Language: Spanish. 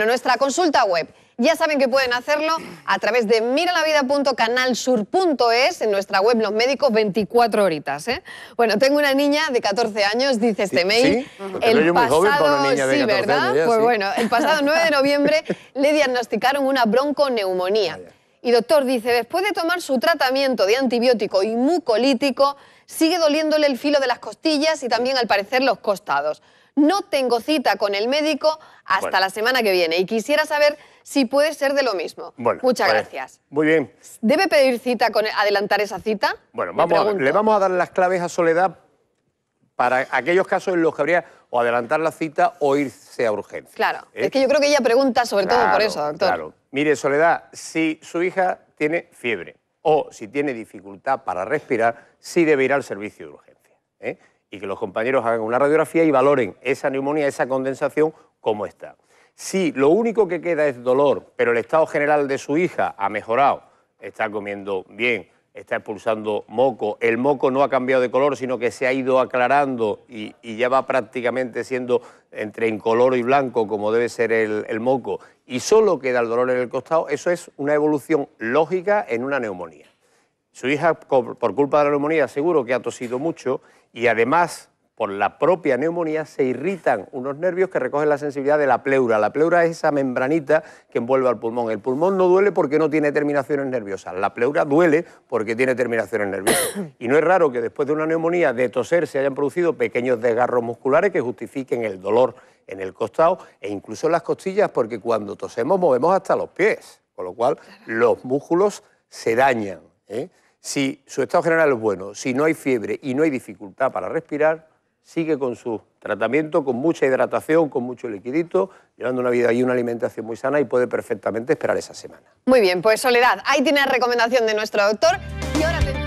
Bueno, nuestra consulta web. Ya saben que pueden hacerlo a través de miralavida.canalsur.es, en nuestra web Los Médicos, 24 horitas. ¿eh? Bueno, tengo una niña de 14 años, dice este mail. El pasado, ¿verdad? Pues bueno, el pasado 9 de noviembre le diagnosticaron una bronconeumonía. Y doctor, dice, después de tomar su tratamiento de antibiótico y mucolítico, sigue doliéndole el filo de las costillas y también al parecer los costados. No tengo cita con el médico hasta la semana que viene y quisiera saber si puede ser de lo mismo. Muchas pues, gracias. Muy bien. ¿Debe pedir cita con adelantar esa cita? Bueno, le vamos a dar las claves a Soledad para aquellos casos en los que habría o adelantar la cita o irse a urgencia. Claro, es ¿Eh? que yo creo que ella pregunta sobre todo por eso, doctor. Claro. Mire, Soledad, si su hija tiene fiebre o si tiene dificultad para respirar, sí debe ir al servicio de urgencia. ¿eh? Y que los compañeros hagan una radiografía y valoren esa neumonía, esa condensación, cómo está. Si lo único que queda es dolor, pero el estado general de su hija ha mejorado, está comiendo bien, está expulsando moco. El moco no ha cambiado de color, sino que se ha ido aclarando y, ya va prácticamente siendo entre incoloro y blanco, como debe ser el, el, moco. Y solo queda el dolor en el costado. Eso es una evolución lógica en una neumonía. Su hija, por culpa de la neumonía, seguro que ha tosido mucho y además por la propia neumonía se irritan unos nervios que recogen la sensibilidad de la pleura. La pleura es esa membranita que envuelve al pulmón. El pulmón no duele porque no tiene terminaciones nerviosas. La pleura duele porque tiene terminaciones nerviosas. Y no es raro que después de una neumonía, de toser, se hayan producido pequeños desgarros musculares que justifiquen el dolor en el costado e incluso en las costillas, porque cuando tosemos movemos hasta los pies, con lo cual los músculos se dañan. ¿eh? Si su estado general es bueno, si no hay fiebre y no hay dificultad para respirar, sigue con su tratamiento, con mucha hidratación, con mucho liquidito, llevando una vida y una alimentación muy sana y puede perfectamente esperar esa semana. Muy bien, pues Soledad, ahí tiene la recomendación de nuestro doctor